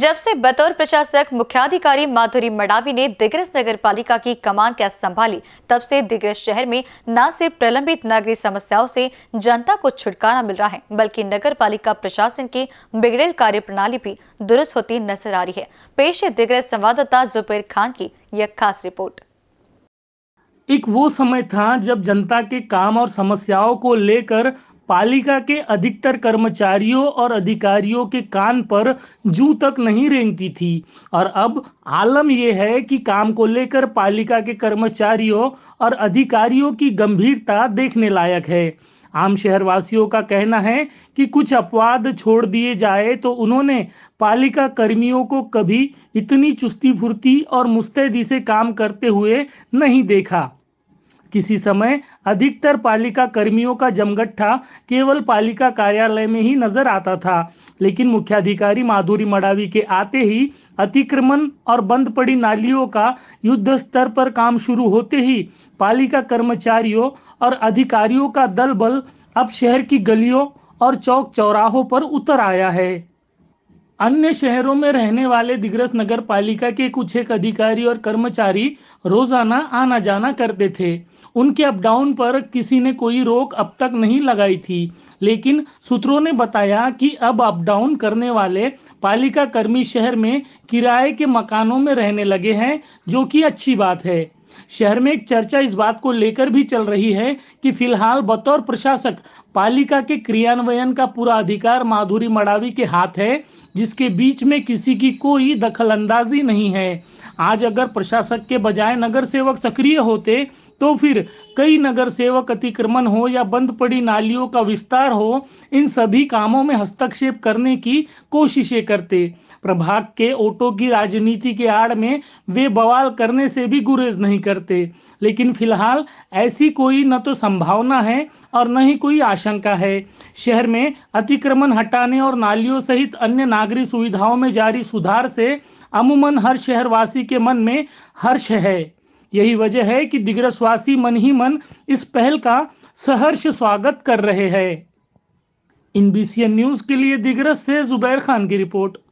जब से बतौर प्रशासक मुख्याधिकारी माधुरी मडावी ने दिग्रस नगर पालिका की कमान क्या संभाली तब से दिग्रस शहर में न सिर्फ प्रलंबित नागरिक समस्याओं से जनता को छुटकारा मिल रहा है बल्कि नगर पालिका प्रशासन की बिगड़ेल कार्यप्रणाली भी दुरुस्त होती नजर आ रही है पेश है दिग्रस संवाददाता जुबेर खान की यह खास रिपोर्ट एक वो समय था जब जनता के काम और समस्याओं को लेकर पालिका के अधिकतर कर्मचारियों और अधिकारियों के कान पर जू तक नहीं रेंगती थी और अब आलम यह है कि काम को लेकर पालिका के कर्मचारियों और अधिकारियों की गंभीरता देखने लायक है आम शहरवासियों का कहना है कि कुछ अपवाद छोड़ दिए जाए तो उन्होंने पालिका कर्मियों को कभी इतनी चुस्ती फुर्ती और मुस्तैदी से काम करते हुए नहीं देखा किसी समय अधिकतर पालिका कर्मियों का जमघट्ठा केवल पालिका कार्यालय में ही नजर आता था लेकिन मुख्याधिकारी माधुरी मडावी के आते ही अतिक्रमण और बंद पड़ी नालियों का युद्ध स्तर पर काम शुरू होते ही पालिका कर्मचारियों और अधिकारियों का दल बल अब शहर की गलियों और चौक चौराहों पर उतर आया है अन्य शहरों में रहने वाले दिग्रस नगर पालिका के कुछ एक अधिकारी और कर्मचारी रोजाना आना जाना करते थे उनके अप डाउन पर किसी ने कोई रोक अब तक नहीं लगाई थी लेकिन सूत्रों ने बताया कि अब अप डाउन करने वाले पालिका कर्मी शहर में किराए के मकानों में रहने लगे हैं जो कि अच्छी बात है शहर में एक चर्चा इस बात को लेकर भी चल रही है कि फिलहाल बतौर प्रशासक पालिका के क्रियान्वयन का पूरा अधिकार माधुरी मड़ावी के हाथ है जिसके बीच में किसी की कोई दखल अंदाजी नहीं है आज अगर प्रशासक के बजाय नगर सेवक सक्रिय होते तो फिर कई नगर सेवक अतिक्रमण हो या बंद पड़ी नालियों का विस्तार हो इन सभी कामों में हस्तक्षेप करने की कोशिशें करते प्रभाग के ओटो की राजनीति के आड़ में वे बवाल करने से भी गुरेज नहीं करते लेकिन फिलहाल ऐसी कोई न तो संभावना है और न ही कोई आशंका है शहर में अतिक्रमण हटाने और नालियों सहित अन्य नागरिक सुविधाओं में जारी सुधार से अमूमन हर शहरवासी के मन में हर्ष है यही वजह है कि दिग्रसवासी मन ही मन इस पहल का सहर्ष स्वागत कर रहे हैं इन बी न्यूज के लिए दिग्रस से जुबैर खान की रिपोर्ट